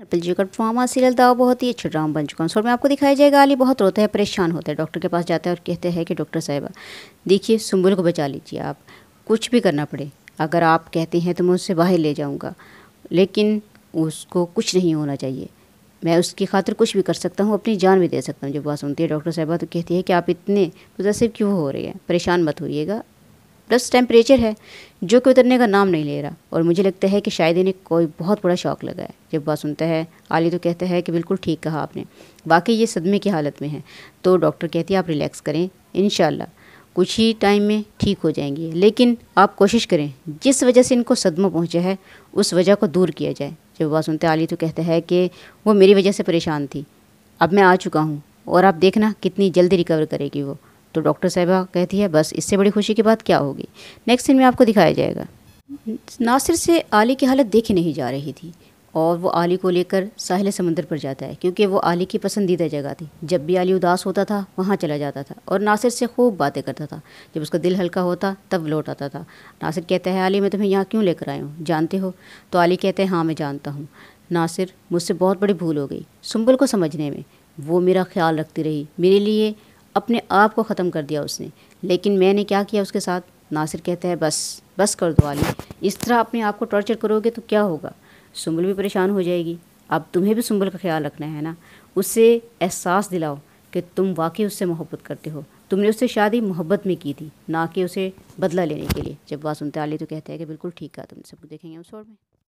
अर्पिल जी का drama serial दवा बहुत ही अच्छा ड्रामा बन चुका है सो में आपको दिखाया जाएगा अली बहुत रोता है परेशान होता है डॉक्टर के पास जाता है और कहते हैं कि डॉक्टर साहिबा देखिए सुम्बुल को बचा लीजिए आप कुछ भी करना पड़े अगर आप कहते हैं तो मैं उससे बाहर ले जाऊँगा लेकिन उसको कुछ नहीं होना चाहिए मैं उसकी खातिर कुछ भी कर सकता हूँ अपनी जान भी दे सकता हूँ जब बात सुनती है डॉक्टर साहबा तो कहती है कि आप इतने मुतसब क्यों हो रहे हैं परेशान मत होइएगा प्लस टेम्परेचर है जो कि उतरने का नाम नहीं ले रहा और मुझे लगता है कि शायद इन्हें कोई बहुत बड़ा शौक लगा है जब बात सुनता है आली तो कहता है कि बिल्कुल ठीक कहा आपने वाकई ये सदमे की हालत में है तो डॉक्टर कहती है आप रिलैक्स करें इन कुछ ही टाइम में ठीक हो जाएंगी लेकिन आप कोशिश करें जिस वजह से इनको सदमा पहुँचा है उस वजह को दूर किया जाए जब बात सुनते आली तो कहता है कि वो मेरी वजह से परेशान थी अब मैं आ चुका हूँ और आप देखना कितनी जल्दी रिकवर करेगी वो तो डॉक्टर साहिबा कहती है बस इससे बड़ी खुशी की बात क्या होगी नेक्स्ट सीन में आपको दिखाया जाएगा नासिर से आली की हालत देखी नहीं जा रही थी और वो आली को लेकर साहिल समंदर पर जाता है क्योंकि वो आली की पसंदीदा जगह थी जब भी आली उदास होता था वहाँ चला जाता था और नासिर से खूब बातें करता था जब उसका दिल हल्का होता तब लौट आता था नासिर कहता है आली मैं तुम्हें यहाँ क्यों लेकर आया हूँ जानते हो तो आली कहते हैं हाँ मैं जानता हूँ नासिर मुझसे बहुत बड़ी भूल हो गई सुम्बुल को समझने में वो मेरा ख्याल रखती रही मेरे लिए अपने आप को ख़त्म कर दिया उसने लेकिन मैंने क्या किया उसके साथ नासिर कहता है बस बस कर दो आली इस तरह अपने आप को टॉर्चर करोगे तो क्या होगा सुम्बल भी परेशान हो जाएगी अब तुम्हें भी सुम्बल का ख्याल रखना है ना उससे एहसास दिलाओ कि तुम वाकई उससे मोहब्बत करते हो तुमने उससे शादी मोहब्बत में की थी ना कि उसे बदला लेने के लिए जब बात सुनते आली तो कहते हैं कि बिल्कुल ठीक है तुमने सब देखेंगे उस और में